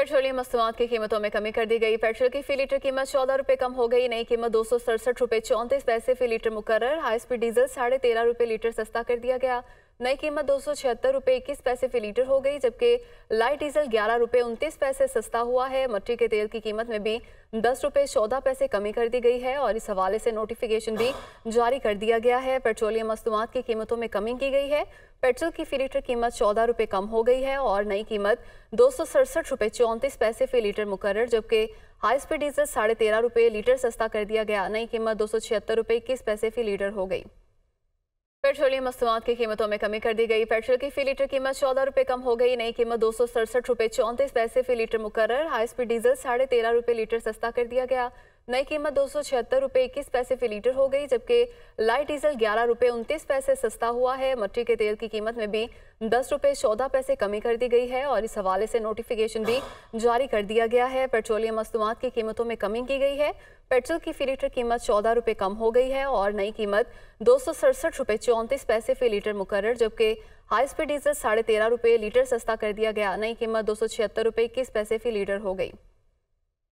petroleum मसूआत की कीमतों में कमी कर दी गई पेट्रोल की फी लीटर कीमत चौदह रुपये कम हो गई नई कीमत दो सौ सड़सठ रुपये चौंतीस पैसे फी लीटर मुकर हाई स्पीड डीजल साढ़े तेरह रुपये लीटर सस्ता कर दिया गया नई कीमत दो सौ छिहत्तर रुपये इक्कीस पैसे फी लीटर हो गई जबकि लाइट डीजल ग्यारह रुपये उनतीस पैसे सस्ता हुआ है मट्टी के तेल की कीमत में भी दस रुपये चौदह पैसे कमी कर दी गई है और इस हवाले से नोटिफिकेशन भी जारी कर दिया गया है पेट्रोलियम मसनूआत की कीमतों में कमी की गई है पेट्रोल की फी लीटर कीमत चौदह रुपये कम हो गई है और नई कीमत दो सौ सड़सठ रुपये चौंतीस पैसे फी लीटर मुकर जबकि हाई स्पीड डीजल साढ़े तेरह रुपये लीटर सस्ता कर दिया गया नई कीमत दो सौ छिहत्तर रुपये इक्कीस पैसे फी लीटर हो गई पेट्रोलियम मसूआत की कीमतों में कमी कर दी गई पेट्रोल की फी लीटर कीमत चौदह रुपये कम हो गई नई कीमत दो सौ सड़सठ रुपये चौंतीस पैसे फी लीटर मुकर हाई स्पीड डीजल साढ़े तेरह रुपये लीटर सस्ता कर दिया गया नई कीमत दो सौ छिहत्तर रुपये इक्कीस पैसे फी लीटर हो गई जबकि लाइट डीजल ग्यारह रुपये उनतीस पैसे सस्ता हुआ है मट्टी के तेल की कीमत में भी दस रुपये चौदह पैसे कमी कर दी गई है और इस हवाले से नोटिफिकेशन भी जारी कर दिया गया है पेट्रोलियम मसनूआत की कीमतों में कमी की गई है पेट्रोल की फी लीटर कीमत चौदह रुपये कम हो गई है और नई कीमत दो सौ सड़सठ रुपये चौंतीस पैसे फी लीटर मुकर जबकि हाई स्पीड डीजल साढ़े तेरह रुपये लीटर सस्ता कर दिया गया नई कीमत दो सौ छिहत्तर रुपये इक्कीस पैसे फी लीटर हो गई